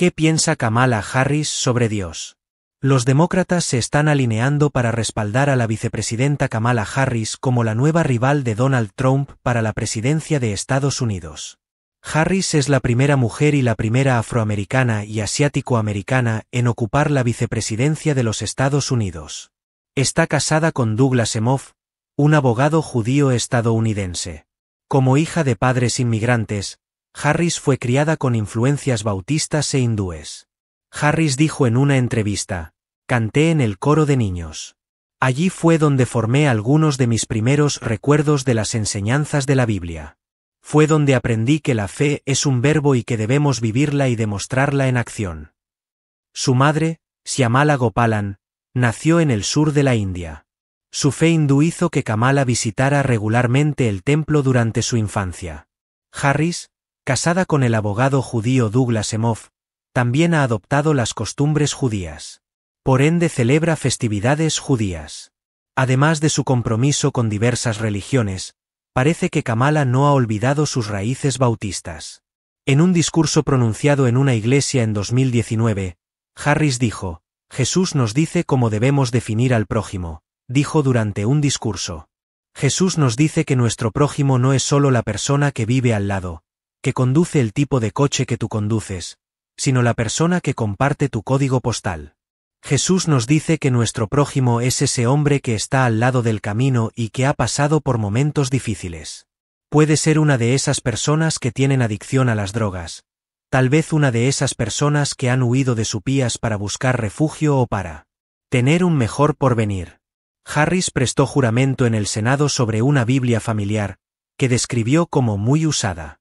¿Qué piensa Kamala Harris sobre Dios? Los demócratas se están alineando para respaldar a la vicepresidenta Kamala Harris como la nueva rival de Donald Trump para la presidencia de Estados Unidos. Harris es la primera mujer y la primera afroamericana y asiático-americana en ocupar la vicepresidencia de los Estados Unidos. Está casada con Douglas Emhoff, un abogado judío estadounidense. Como hija de padres inmigrantes, Harris fue criada con influencias bautistas e hindúes. Harris dijo en una entrevista, canté en el coro de niños. Allí fue donde formé algunos de mis primeros recuerdos de las enseñanzas de la Biblia. Fue donde aprendí que la fe es un verbo y que debemos vivirla y demostrarla en acción. Su madre, Siamala Gopalan, nació en el sur de la India. Su fe hindú hizo que Kamala visitara regularmente el templo durante su infancia. Harris, casada con el abogado judío Douglas Emhoff, también ha adoptado las costumbres judías. Por ende celebra festividades judías. Además de su compromiso con diversas religiones, parece que Kamala no ha olvidado sus raíces bautistas. En un discurso pronunciado en una iglesia en 2019, Harris dijo, Jesús nos dice cómo debemos definir al prójimo, dijo durante un discurso. Jesús nos dice que nuestro prójimo no es solo la persona que vive al lado, que conduce el tipo de coche que tú conduces, sino la persona que comparte tu código postal. Jesús nos dice que nuestro prójimo es ese hombre que está al lado del camino y que ha pasado por momentos difíciles. Puede ser una de esas personas que tienen adicción a las drogas, tal vez una de esas personas que han huido de su pías para buscar refugio o para tener un mejor porvenir. Harris prestó juramento en el Senado sobre una Biblia familiar, que describió como muy usada.